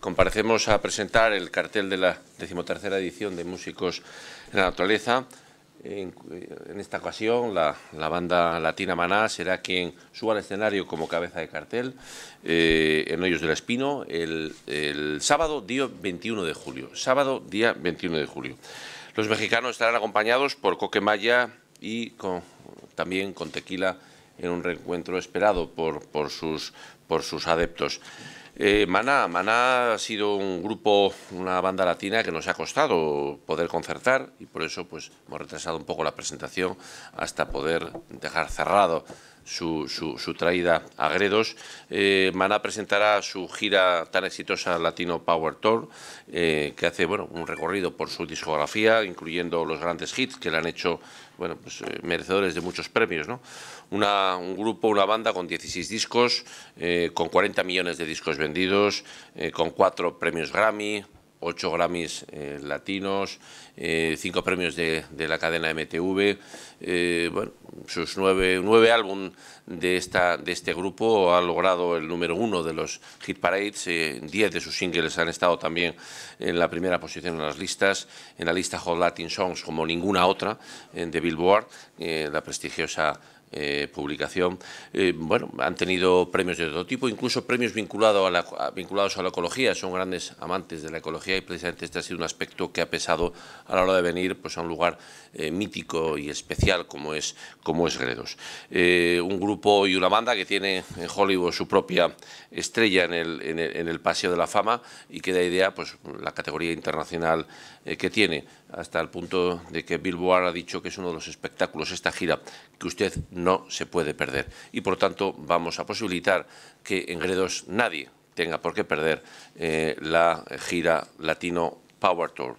Comparecemos a presentar el cartel de la decimotercera edición de Músicos en la Naturaleza. En, esta ocasión, la, banda latina Maná será quien suba al escenario como cabeza de cartel eh, en Hoyos del Espino el, sábado día 21 de julio. Sábado día 21 de julio. Los mexicanos estarán acompañados por Coque Maya y también con Tequila en un reencuentro esperado por sus adeptos. Eh, Maná. Maná ha sido un grupo, una banda latina que nos ha costado poder concertar y por eso pues, hemos retrasado un poco la presentación hasta poder dejar cerrado su, su, traída a Gredos. Eh, Maná presentará su gira tan exitosa Latino Power Tour, eh, que hace bueno, un recorrido por su discografía, incluyendo los grandes hits que le han hecho bueno, pues, eh, merecedores de muchos premios. ¿no? Una, un grupo, una banda con 16 discos, con 40 millones de discos vendidos, con cuatro premios Grammy, ocho Grammys eh, latinos, eh, cinco premios de, la cadena MTV, eh, bueno, sus nueve, nueve álbum de, esta, de este grupo ha logrado el número uno de los hit parades, diez de sus singles han estado también en la primera posición en las listas, en la lista Hot Latin Songs como ninguna otra de Billboard, la prestigiosa eh, publicación, eh, bueno, han tenido premios de todo tipo, incluso premios vinculado a la, vinculados a la ecología, son grandes amantes de la ecología y precisamente este ha sido un aspecto que ha pesado a la hora de venir pues, a un lugar eh, mítico y especial como es, como es Gredos. un grupo y una banda que tiene en Hollywood su propia estrella en el, en en el Paseo de la Fama y que da idea pues, la categoría internacional que tiene hasta el punto de que Billboard ha dicho que es uno de los espectáculos, esta gira, que usted no se puede perder. Y por tanto vamos a posibilitar que en Gredos nadie tenga por qué perder eh, la gira latino Power Tour.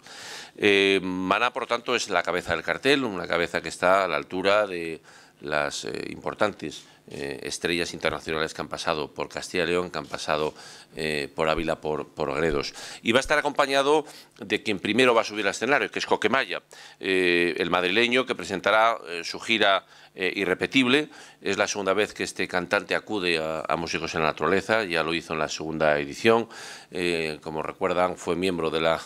Eh, Maná, por tanto, es la cabeza del cartel, una cabeza que está a la altura de las eh, importantes estrellas internacionales que han pasado por Castilla y León, que han pasado por Ávila, por, por Gredos. Y va a estar acompañado de quien primero va a subir al escenario, que es Coquemaya, eh, el madrileño que presentará eh, su gira eh, irrepetible. Es la segunda vez que este cantante acude a, Músicos en la Naturaleza, ya lo hizo en la segunda edición. como recuerdan, fue miembro de la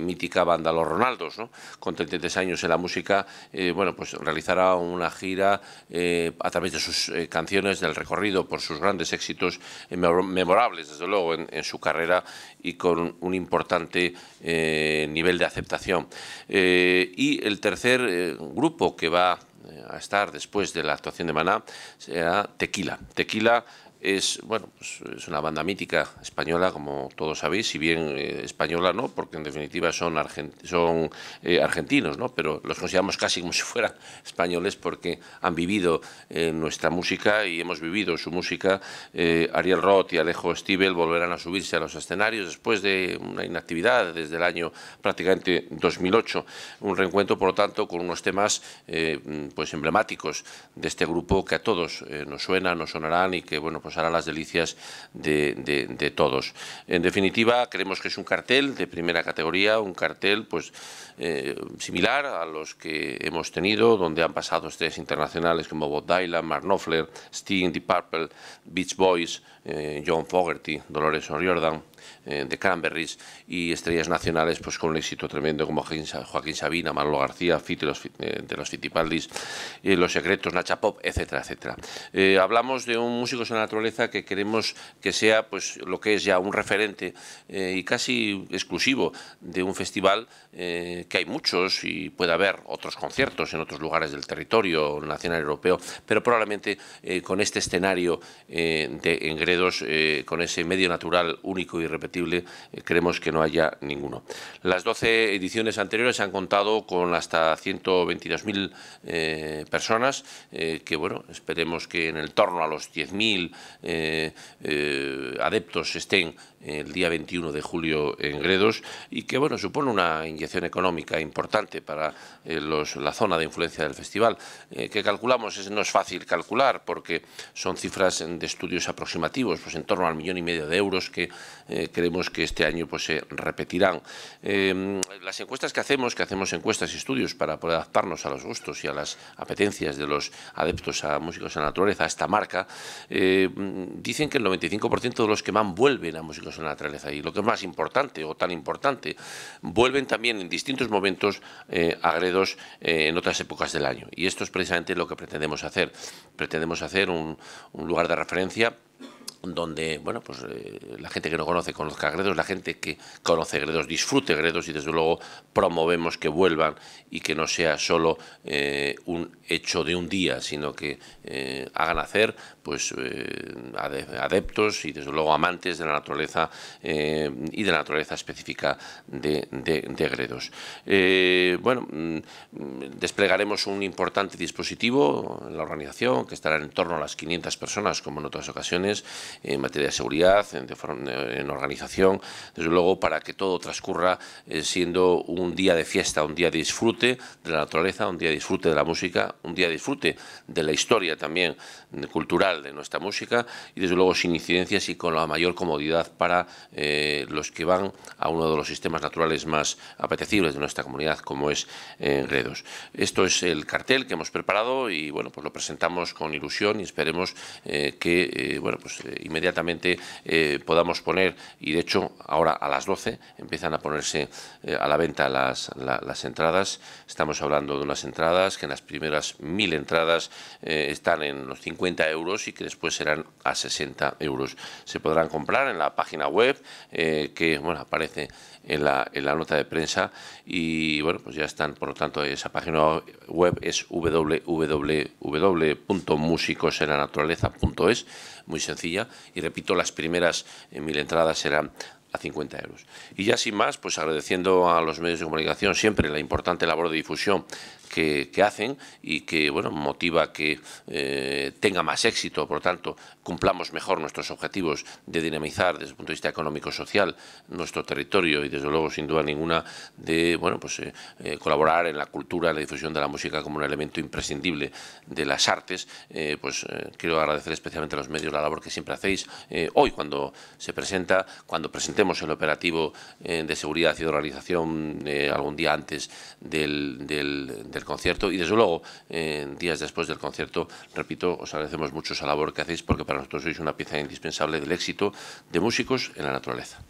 mítica banda Los Ronaldos, con 33 años en la música. bueno, pues realizará una gira a través de sus canciones, del recorrido por sus grandes éxitos memorables, desde luego, en, su carrera y con un importante eh, nivel de aceptación. Eh, y el tercer eh, grupo que va a estar después de la actuación de Maná será Tequila. Tequila es, bueno, pues, es una banda mítica española, como todos sabéis, si bien eh, española no, porque en definitiva son, son eh, argentinos, ¿no? pero los consideramos casi como si fueran españoles porque han vivido eh, nuestra música y hemos vivido su música. Ariel Roth y Alejo Stivel volverán a subirse a los escenarios después de una inactividad desde el año prácticamente 2008. Un reencuentro, por lo tanto, con unos temas pues emblemáticos de este grupo que a todos nos suena nos sonarán y que, bueno, pues pues las delicias de, todos. En definitiva, creemos que es un cartel de primera categoría, un cartel pues eh, similar a los que hemos tenido, donde han pasado estrellas internacionales como Bob Dylan, Mark Knopfler, Sting, The Purple, Beach Boys, eh, John Fogerty, Dolores O'Riordan. Eh, de Cranberries y estrellas nacionales pues con un éxito tremendo como Joaquín, Sabina, Manolo García, Fitti eh, de los Fitipaldis, eh, Los Secretos, Nacha Pop, etcétera, etcétera. hablamos de un músico de la naturaleza que queremos que sea pues lo que es ya un referente y casi exclusivo de un festival que hay muchos y puede haber otros conciertos en otros lugares del territorio nacional europeo, pero probablemente con este escenario de Engredos, con ese medio natural único y repetible, eh, creemos que no haya ninguno. Las 12 ediciones anteriores han contado con hasta 122.000 eh, personas, eh, que bueno, esperemos que en el torno a los 10.000 adeptos estén el día 21 de julio en Gredos y que bueno supone una inyección económica importante para eh, la zona de influencia del festival eh, que calculamos no es fácil calcular porque son cifras de estudios aproximativos pues en torno al millón y medio de euros que eh, creemos que este año pues se repetirán em, las encuestas que hacemos que hacemos encuestas y estudios para poder adaptarnos a los gustos y a las apetencias de los adeptos a músicos a la naturaleza a esta marca dicen que el 95% de los que van vuelven a músicos la naturaleza y lo que es más importante o tan importante, vuelven también en distintos momentos eh, agredos eh, en otras épocas del año. Y esto es precisamente lo que pretendemos hacer. Pretendemos hacer un lugar de referencia donde bueno pues eh, la gente que no conoce conozca Gredos, la gente que conoce Gredos disfrute Gredos y desde luego promovemos que vuelvan y que no sea solo eh, un hecho de un día, sino que eh, hagan hacer pues adeptos y desde luego amantes de la naturaleza y de la naturaleza específica de, Gredos. bueno, mm, desplegaremos un importante dispositivo en la organización que estará en torno a las 500 personas como en otras ocasiones en materia de seguridad, en, organización, desde luego para que todo transcurra eh, siendo un día de fiesta, un día de disfrute de la naturaleza, un día de disfrute de la música, un día de disfrute de la historia también cultural de nuestra música y desde luego sin incidencias y con la mayor comodidad para eh, los que van a uno de los sistemas naturales más apetecibles de nuestra comunidad como es Enredos. Eh, Esto es el cartel que hemos preparado y bueno pues lo presentamos con ilusión y esperemos que bueno pues inmediatamente eh, podamos poner, y de hecho ahora a las 12 empiezan a ponerse eh, a la venta las, entradas. Estamos hablando de unas entradas que en las primeras mil entradas eh, están en los 50 euros y que después serán a 60 euros. Se podrán comprar en la página web que bueno, aparece en la, en la, nota de prensa y bueno, pues ya están, por lo tanto, esa página web es www.musicosenlanaturaleza.es muy sencilla. Y repito, las primeras eh, mil entradas serán a 50 euros. Y ya sin más, pues agradeciendo a los medios de comunicación siempre la importante labor de difusión que, hacen y que bueno, motiva que eh, tenga más éxito, por lo tanto, cumplamos mejor nuestros objetivos de dinamizar desde el punto de vista económico-social nuestro territorio y desde luego, sin duda ninguna, de bueno, pues, eh, eh, colaborar en la cultura, en la difusión de la música como un elemento imprescindible de las artes, pues quiero agradecer especialmente a los medios la labor que siempre hacéis. hoy, cuando se presenta, cuando presentemos el operativo de seguridad y de organización algún día antes del, del concierto y desde luego días después del concierto, repito, os agradecemos mucho esa labor que hacéis porque para nosotros sois una pieza indispensable del éxito de músicos en la naturaleza.